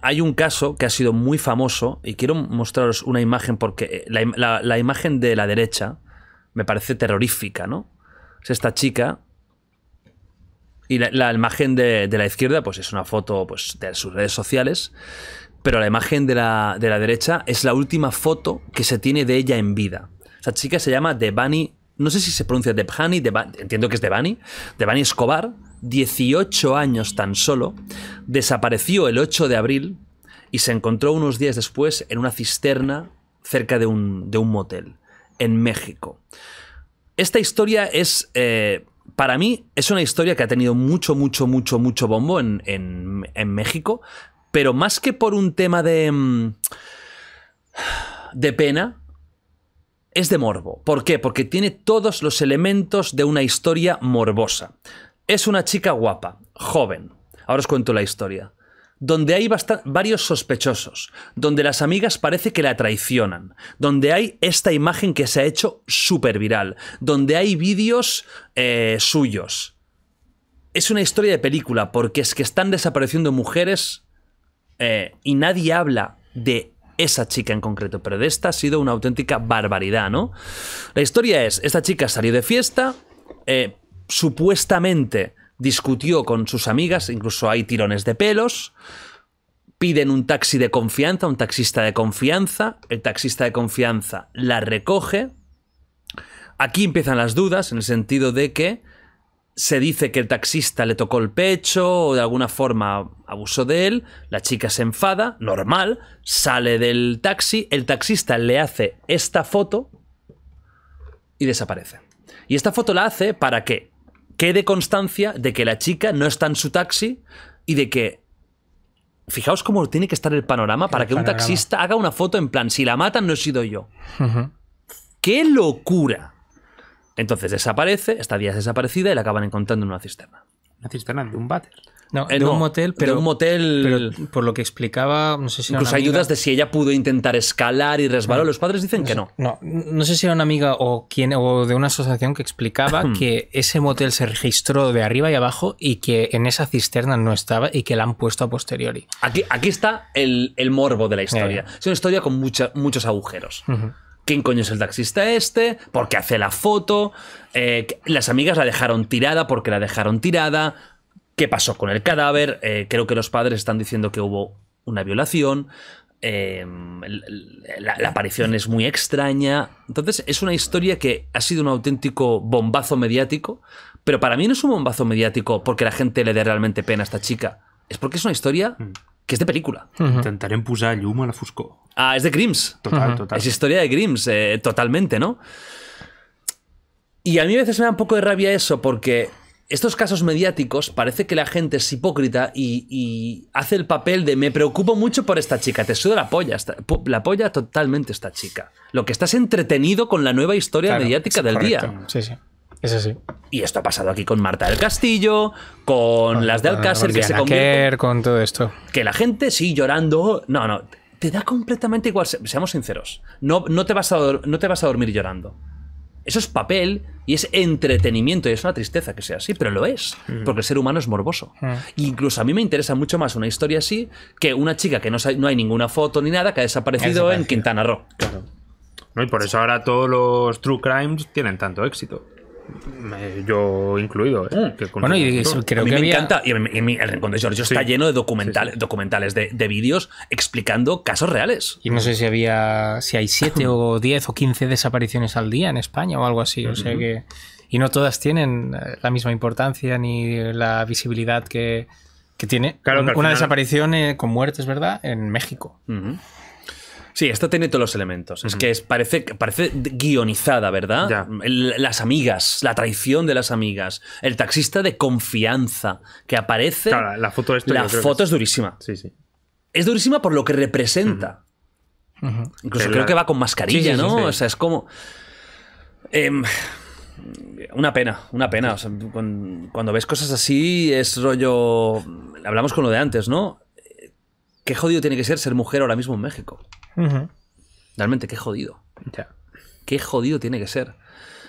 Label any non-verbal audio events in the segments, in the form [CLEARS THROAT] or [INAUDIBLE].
Hay un caso que ha sido muy famoso y quiero mostraros una imagen porque eh, la, imagen de la derecha me parece terrorífica, ¿no? Es esta chica y la, imagen de, la izquierda pues es una foto pues, de sus redes sociales, pero la imagen de la, derecha es la última foto que se tiene de ella en vida. Esa chica se llama Devani, no sé si se pronuncia Devani entiendo que es Devani, Devani Escobar, 18 años tan solo, desapareció el 8 de abril y se encontró unos días después en una cisterna cerca de un, motel, en México. Esta historia es... Eh, para mí es una historia que ha tenido mucho, mucho, mucho, mucho bombo en, en, México, pero más que por un tema de, mm, de pena, es de morbo. ¿Por qué? Porque tiene todos los elementos de una historia morbosa. Es una chica guapa, joven. Ahora os cuento la historia. Donde hay varios sospechosos, donde las amigas parece que la traicionan, donde hay esta imagen que se ha hecho súper viral, donde hay vídeos eh, suyos. Es una historia de película, porque es que están desapareciendo mujeres eh, y nadie habla de esa chica en concreto, pero de esta ha sido una auténtica barbaridad, ¿no? La historia es, esta chica salió de fiesta, eh, supuestamente discutió con sus amigas, incluso hay tirones de pelos, piden un taxi de confianza, un taxista de confianza, el taxista de confianza la recoge. Aquí empiezan las dudas en el sentido de que se dice que el taxista le tocó el pecho o de alguna forma abusó de él, la chica se enfada, normal, sale del taxi, el taxista le hace esta foto y desaparece. Y esta foto la hace para que quede constancia de que la chica no está en su taxi y de que fijaos cómo tiene que estar el panorama para que un taxista haga una foto en plan, si la matan no he sido yo. ¡Qué locura! Entonces desaparece, esta día es desaparecida y la acaban encontrando en una cisterna. Una cisterna de un váter. No, en eh, un motel, pero. un motel. por lo que explicaba, no sé si. Incluso hay de si ella pudo intentar escalar y resbaló. Los padres dicen que no. No, no sé si era una amiga o quién, o de una asociación que explicaba [CLEARS THROAT] que ese motel se registró de arriba y abajo y que en esa cisterna no estaba y que la han puesto a posteriori. Aquí, aquí está el, morbo de la historia. Es una historia con muchos agujeros. ¿Quién coño es el taxista este? ¿Por qué hace la foto? Eh, las amigas la dejaron tirada porque la dejaron tirada qué pasó con el cadáver. Eh, creo que los padres están diciendo que hubo una violación. Em, la, aparición es muy extraña. Entonces, es una historia que ha sido un auténtico bombazo mediático. Pero para mí no es un bombazo mediático porque la gente le dé realmente pena a esta chica. Es porque es una historia mm. que es de película. Intentaré -huh. Intentaré empujar a la Fusco. Ah, es de Grims. Total, total. Es historia de Grims, eh, totalmente, ¿no? Y a mí a veces me da un poco de rabia eso porque estos casos mediáticos parece que la gente es hipócrita y, hace el papel de me preocupo mucho por esta chica, te suda la polla, la polla totalmente esta chica. Lo que estás entretenido con la nueva historia mediática del día. Sí, sí. Eso sí. Y esto ha pasado aquí con Marta del Castillo, con, las de Alcácer que se convierten. Con todo esto. Que la gente sí llorando. No, no. Te da completamente igual. seamos sinceros. No, no, te vas a, no te vas a dormir llorando eso es papel y es entretenimiento y es una tristeza que sea así, pero lo es, mm. porque el ser humano es morboso. Mm. incluso a mí me interesa mucho más una historia así que una chica que no, hay ninguna foto ni nada que ha desaparecido, en Quintana Roo. y por eso ahora todos los true crimes tienen tanto éxito yo incluido. ¿eh? Mm. bueno, y a mí me encanta. Y, el Rincón está lleno de documental, documentales, de, vídeos explicando casos reales. Y no sé si había, si hay 7 [LAUGHS] o 10 o 15 desapariciones al día en España o algo así. O sea que. Y no todas tienen eh, la misma importancia ni la visibilidad que, tiene una desaparición eh, con muertes, ¿verdad? En México. Sí, esta tiene todos los elementos. Es que parece, parece guionizada, ¿verdad? las amigas, la traición de las amigas, el taxista de confianza que aparece. Claro, la foto, foto es... durísima. Sí, sí. Es durísima por lo que representa. Incluso creo que va con mascarilla, ¿no? o sea, es como. Em, una pena, una pena. cuando ves cosas así, es rollo. Hablamos con lo de antes, ¿no? Eh, qué jodido tiene que ser ser mujer ahora mismo en México. Realmente, qué jodido. Qué jodido tiene que ser.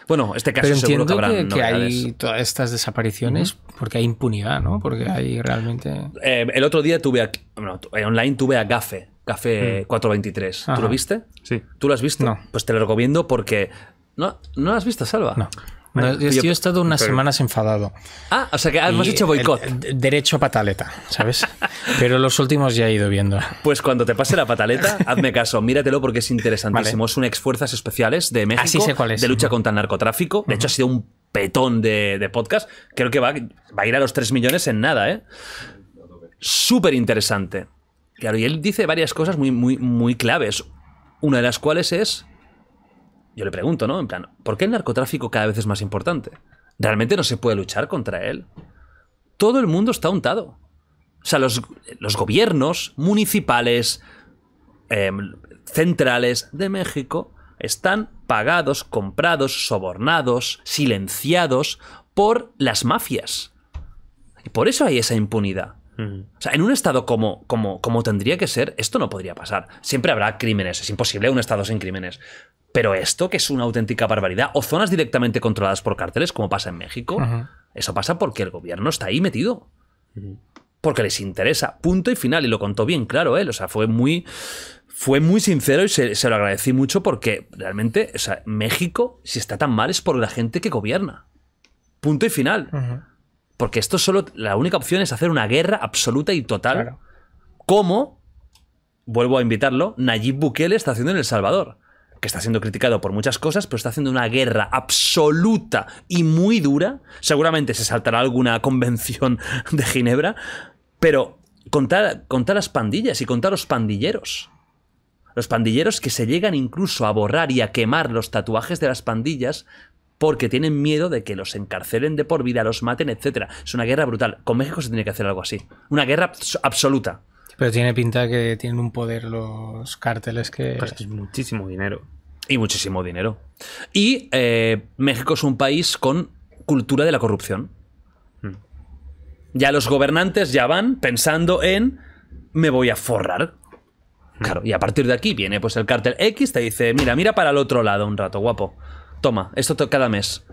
Bueno, este caso Pero entiendo que, que, que hay todas estas desapariciones porque hay impunidad, ¿no? Porque hay realmente. Eh, el otro día tuve bueno, eh, online tuve a Gafe, Café 423. ¿Tú lo viste? Sí. ¿Tú lo has visto? No. Pues te lo recomiendo porque. ¿No, ¿No lo has visto, Salva? No yo, he estado unas semanas enfadado. Ah, o sea que hemos hecho boicot. Derecho a pataleta, ¿sabes? [LAUGHS] pero los últimos ya he ido viendo. Pues cuando te pase la pataleta, [LAUGHS] hazme caso, míratelo porque es interesantísimo. Es un ex fuerzas especiales de México de lucha contra el narcotráfico. De hecho, ha sido un petón de, podcast. Creo que va, a ir a los 3 millones en nada, ¿eh? Súper interesante. Claro, y él dice varias cosas muy, muy, muy claves. Una de las cuales es yo le pregunto, ¿no? En plan, ¿por qué el narcotráfico cada vez es más importante? ¿Realmente no se puede luchar contra él? Todo el mundo está untado. O sea, los, gobiernos municipales, em, centrales de México están pagados, comprados, sobornados, silenciados por las mafias. Y por eso hay esa impunidad. O sea, en un estado como, como, como tendría que ser, esto no podría pasar. Siempre habrá crímenes, es imposible un estado sin crímenes. Pero esto, que es una auténtica barbaridad, o zonas directamente controladas por cárteles, como pasa en México, eso pasa porque el gobierno está ahí metido. Porque les interesa. Punto y final. Y lo contó bien claro él. O sea, fue muy. Fue muy sincero y se, lo agradecí mucho porque realmente, México, si está tan mal, es por la gente que gobierna. Punto y final. Porque esto solo. La única opción es hacer una guerra absoluta y total. Como, vuelvo a invitarlo, Nayib Bukele está haciendo en El Salvador. Que está siendo criticado por muchas cosas, pero está haciendo una guerra absoluta y muy dura. Seguramente se saltará alguna convención [LAUGHS] de Ginebra. Pero contar, contar las pandillas y contar los pandilleros. Los pandilleros que se llegan incluso a borrar y a quemar los tatuajes de las pandillas porque tienen miedo de que los encarcelen de por vida, los maten, etc. Es una guerra brutal. Con México se tiene que hacer algo así. Una guerra absoluta. Pero tiene pinta que tienen un poder los cárteles que... Pues muchísimo dinero. Y muchísimo dinero. Y eh, México es un país con cultura de la corrupción. Hmm. Ya los gobernantes ya van pensando en me voy a forrar. Hmm. Claro, y a partir de aquí viene pues el cártel X, te dice, mira, mira para el otro lado un rato, guapo. Toma, esto cada mes.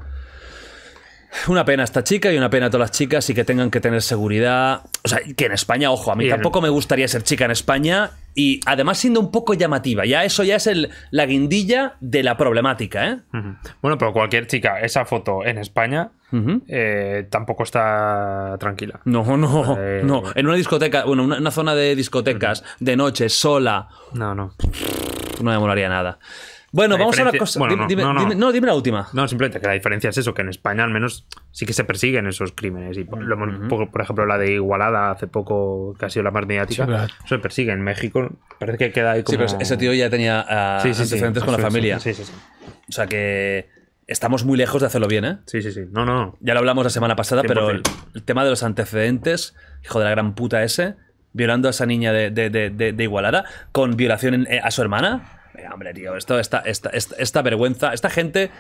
Una pena esta chica y una pena a todas las chicas y que tengan que tener seguridad. O sea, que en España, ojo, a mí tampoco me gustaría ser chica en España y además siendo un poco llamativa. Ya eso ya es el, la guindilla de la problemática, ¿eh? Bueno, pero cualquier chica, esa foto en España eh, tampoco está tranquila. No, no, eh, no. En una discoteca, bueno, una, una zona de discotecas, de noche, sola. No, no. No me molaría nada. Bueno, vamos a una cosa. no, dime, la última. No, simplemente que la diferencia es eso, que en España al menos sí que se persiguen esos crímenes. Y por, ejemplo, la de Igualada hace poco, que ha sido la más mediática, se persigue. En México parece que queda ahí Sí, pero ese tío ya tenía ah, antecedentes con la familia. sí, sí, sí. O sea que estamos muy lejos de hacerlo bien, ¿eh? Sí, sí, sí. No, no. Ya lo hablamos la semana pasada, pero el, tema de los antecedentes, hijo de la gran puta ese, violando a esa niña de, Igualada con violación eh, a su hermana eh, hombre, tío, esto, esta, esta, esta, vergüenza, esta gente...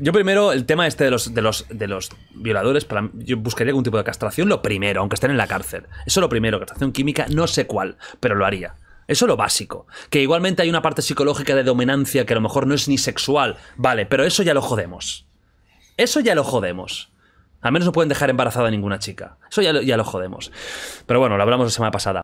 Yo primero, el tema este de los, de los, de los violadores, yo buscaría algún tipo de castración, lo primero, aunque estén en la cárcel. Eso lo primero, castración química, no sé cuál, pero lo haría. Eso lo básico. Que igualmente hay una parte psicológica de dominancia que a lo mejor no es ni sexual, vale, pero eso ya lo jodemos. Eso ya lo jodemos. Al menos no pueden dejar embarazada a ninguna chica. Eso ya ya lo jodemos. Pero bueno, lo hablamos la semana pasada.